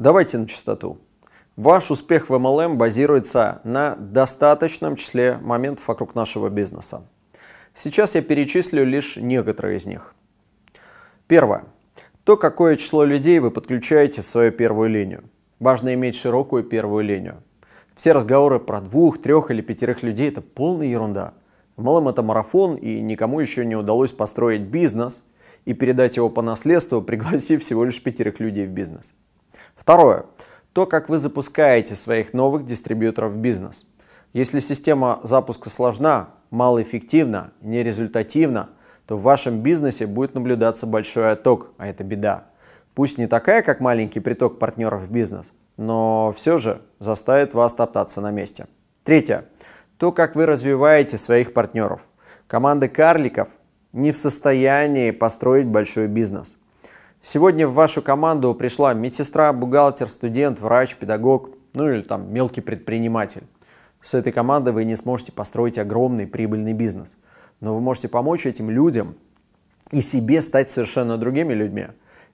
Давайте на чистоту. Ваш успех в MLM базируется на достаточном числе моментов вокруг нашего бизнеса. Сейчас я перечислю лишь некоторые из них. Первое. То, какое число людей вы подключаете в свою первую линию. Важно иметь широкую первую линию. Все разговоры про двух, трех или пятерых людей – это полная ерунда. В малом это марафон, и никому еще не удалось построить бизнес и передать его по наследству, пригласив всего лишь пятерых людей в бизнес. Второе. То, как вы запускаете своих новых дистрибьюторов в бизнес. Если система запуска сложна, малоэффективна, нерезультативна, то в вашем бизнесе будет наблюдаться большой отток, а это беда. Пусть не такая, как маленький приток партнеров в бизнес, но все же заставит вас топтаться на месте. Третье. То, как вы развиваете своих партнеров. Команды карликов не в состоянии построить большой бизнес. Сегодня в вашу команду пришла медсестра, бухгалтер, студент, врач, педагог, ну или там мелкий предприниматель. С этой командой вы не сможете построить огромный прибыльный бизнес, но вы можете помочь этим людям и себе стать совершенно другими людьми.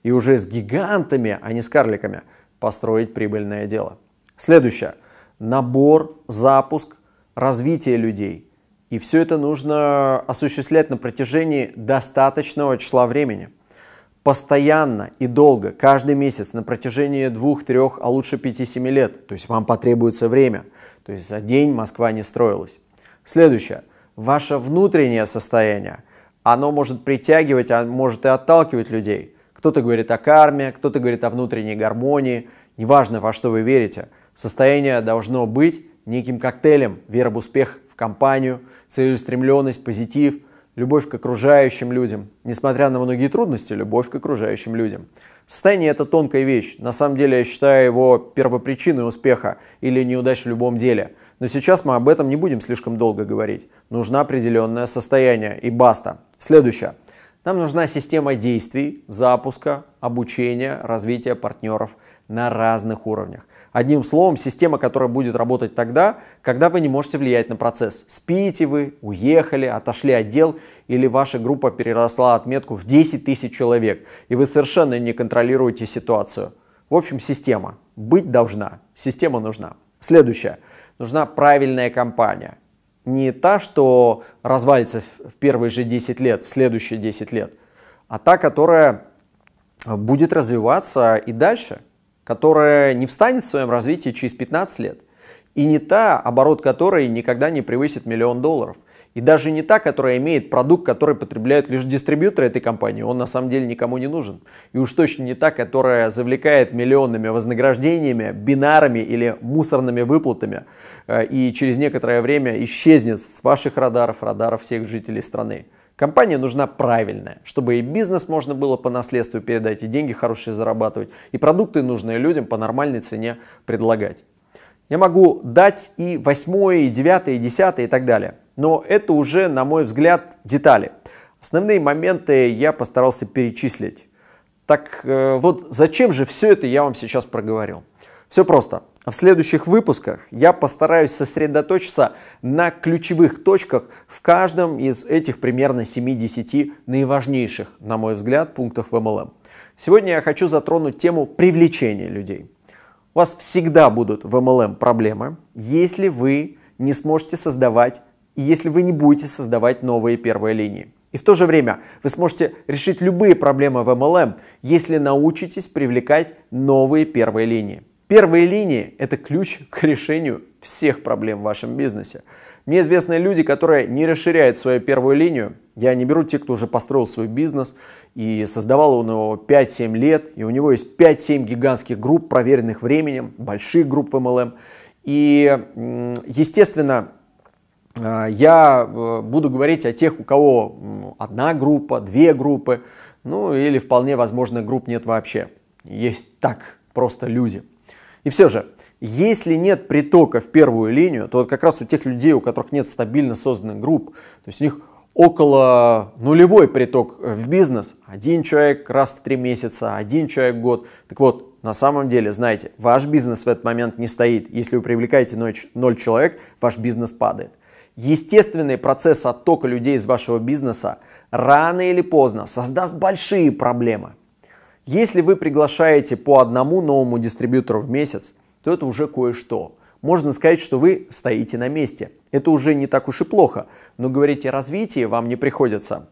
И уже с гигантами, а не с карликами, построить прибыльное дело. Следующее. Набор, запуск, развитие людей. И все это нужно осуществлять на протяжении достаточного числа времени постоянно и долго, каждый месяц на протяжении двух, трех, а лучше пяти-семи лет. То есть вам потребуется время. То есть за день Москва не строилась. Следующее. Ваше внутреннее состояние. Оно может притягивать, а может и отталкивать людей. Кто-то говорит о карме, кто-то говорит о внутренней гармонии. Неважно, во что вы верите. Состояние должно быть неким коктейлем. Вера в успех, в компанию, целеустремленность, позитив – любовь к окружающим людям. Несмотря на многие трудности, любовь к окружающим людям. Состояние – это тонкая вещь. На самом деле, я считаю его первопричиной успеха или неудач в любом деле. Но сейчас мы об этом не будем слишком долго говорить. Нужно определенное состояние и баста. Следующее. Нам нужна система действий, запуска, обучения, развития партнеров – на разных уровнях. Одним словом, система, которая будет работать тогда, когда вы не можете влиять на процесс. Спите вы, уехали, отошли отдел или ваша группа переросла отметку в 10 тысяч человек, и вы совершенно не контролируете ситуацию. В общем, система. Быть должна. Система нужна. Следующее. Нужна правильная компания. Не та, что развалится в первые же 10 лет, в следующие 10 лет, а та, которая э, будет развиваться и дальше – которая не встанет в своем развитии через 15 лет, и не та, оборот которой никогда не превысит миллион долларов, и даже не та, которая имеет продукт, который потребляют лишь дистрибьюторы этой компании, он на самом деле никому не нужен, и уж точно не та, которая завлекает миллионными вознаграждениями, бинарами или мусорными выплатами, э, и через некоторое время исчезнет с ваших радаров, радаров всех жителей страны. Компания нужна правильная, чтобы и бизнес можно было по наследству передать, и деньги хорошие зарабатывать, и продукты нужные людям по нормальной цене предлагать. Я могу дать и восьмое, и девятое, и десятое, и так далее. Но это уже, на мой взгляд, детали. Основные моменты я постарался перечислить. Так э, вот, зачем же все это я вам сейчас проговорил? Все просто. А в следующих выпусках я постараюсь сосредоточиться на ключевых точках в каждом из этих примерно 7-10 наиважнейших, на мой взгляд, пунктов в MLM. Сегодня я хочу затронуть тему привлечения людей. У вас всегда будут в MLM проблемы, если вы не сможете создавать и если вы не будете создавать новые первые линии. И в то же время вы сможете решить любые проблемы в MLM, если научитесь привлекать новые первые линии. Первые линии – это ключ к решению всех проблем в вашем бизнесе. Мне известны люди, которые не расширяют свою первую линию. Я не беру тех, кто уже построил свой бизнес и создавал он его 5-7 лет, и у него есть 5-7 гигантских групп, проверенных временем, больших групп в MLM. И, естественно, э, я э, буду говорить о тех, у кого одна группа, две группы, ну или вполне возможно групп нет вообще. Есть так просто люди – и все же, если нет притока в первую линию, то вот как раз у тех людей, у которых нет стабильно созданных групп, то есть у них около нулевой приток э, в бизнес, один человек раз в три месяца, один человек в год. Так вот, на самом деле, знаете, ваш бизнес в этот момент не стоит. Если вы привлекаете ноль человек, ваш бизнес падает. Естественный процесс оттока людей из вашего бизнеса рано или поздно создаст большие проблемы – если вы приглашаете по одному новому дистрибьютору в месяц, то это уже кое-что. Можно сказать, что вы стоите на месте. Это уже не так уж и плохо, но говорить о развитии вам не приходится.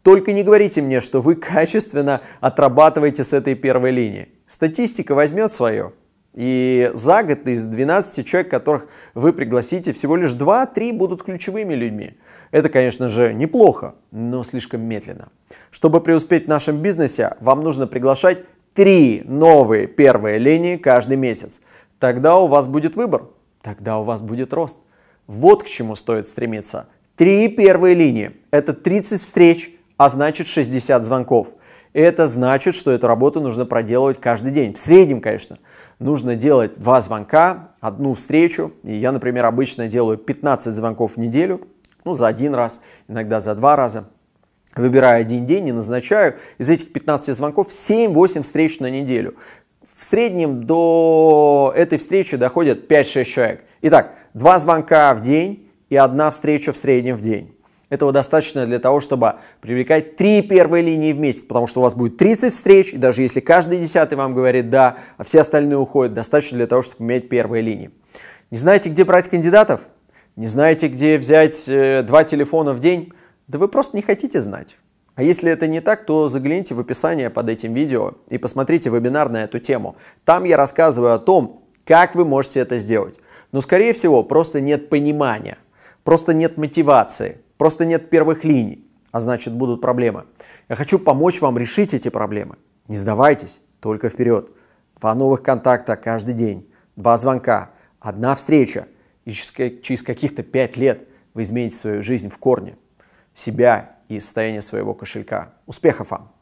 Только не говорите мне, что вы качественно отрабатываете с этой первой линии. Статистика возьмет свое. И за год из 12 человек, которых вы пригласите, всего лишь 2-3 будут ключевыми людьми. Это, конечно же, неплохо, но слишком медленно. Чтобы преуспеть в нашем бизнесе, вам нужно приглашать три новые первые линии каждый месяц. Тогда у вас будет выбор, тогда у вас будет рост. Вот к чему стоит стремиться. Три первые линии – это 30 встреч, а значит 60 звонков. Это значит, что эту работу нужно проделывать каждый день. В среднем, конечно. Нужно делать два звонка, одну встречу. И я, например, обычно делаю 15 звонков в неделю – ну, за один раз, иногда за два раза. Выбираю один день и назначаю из этих 15 звонков 7-8 встреч на неделю. В среднем до этой встречи доходят 5-6 человек. Итак, два звонка в день и одна встреча в среднем в день. Этого достаточно для того, чтобы привлекать три первые линии в месяц, потому что у вас будет 30 встреч, и даже если каждый десятый вам говорит «да», а все остальные уходят, достаточно для того, чтобы иметь первые линии. Не знаете, где брать кандидатов? Не знаете, где взять э, два телефона в день? Да вы просто не хотите знать. А если это не так, то загляните в описание под этим видео и посмотрите вебинар на эту тему. Там я рассказываю о том, как вы можете это сделать. Но, скорее всего, просто нет понимания, просто нет мотивации, просто нет первых линий, а значит будут проблемы. Я хочу помочь вам решить эти проблемы. Не сдавайтесь, только вперед. Два новых контакта каждый день, два звонка, одна встреча – и через каких-то пять лет вы измените свою жизнь в корне, себя и состояние своего кошелька. Успехов вам!